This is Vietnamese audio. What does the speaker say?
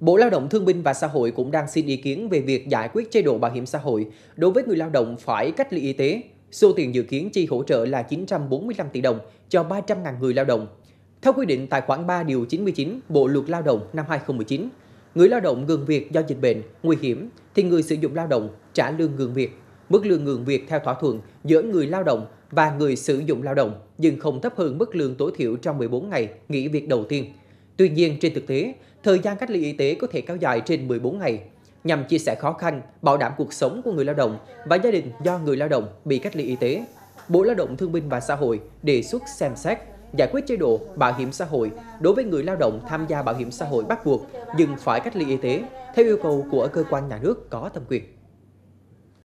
Bộ Lao động Thương binh và Xã hội cũng đang xin ý kiến về việc giải quyết chế độ bảo hiểm xã hội đối với người lao động phải cách ly y tế. Số tiền dự kiến chi hỗ trợ là 945 tỷ đồng cho 300.000 người lao động. Theo quy định tại khoản 3 điều 99 Bộ luật lao động năm 2019, người lao động ngừng việc do dịch bệnh, nguy hiểm thì người sử dụng lao động trả lương ngừng việc. Mức lương ngừng việc theo thỏa thuận giữa người lao động và người sử dụng lao động nhưng không thấp hơn mức lương tối thiểu trong 14 ngày nghỉ việc đầu tiên. Tuy nhiên, trên thực tế, thời gian cách ly y tế có thể kéo dài trên 14 ngày nhằm chia sẻ khó khăn, bảo đảm cuộc sống của người lao động và gia đình do người lao động bị cách ly y tế. Bộ Lao động Thương binh và Xã hội đề xuất xem xét giải quyết chế độ bảo hiểm xã hội đối với người lao động tham gia bảo hiểm xã hội bắt buộc nhưng phải cách ly y tế theo yêu cầu của cơ quan nhà nước có thẩm quyền.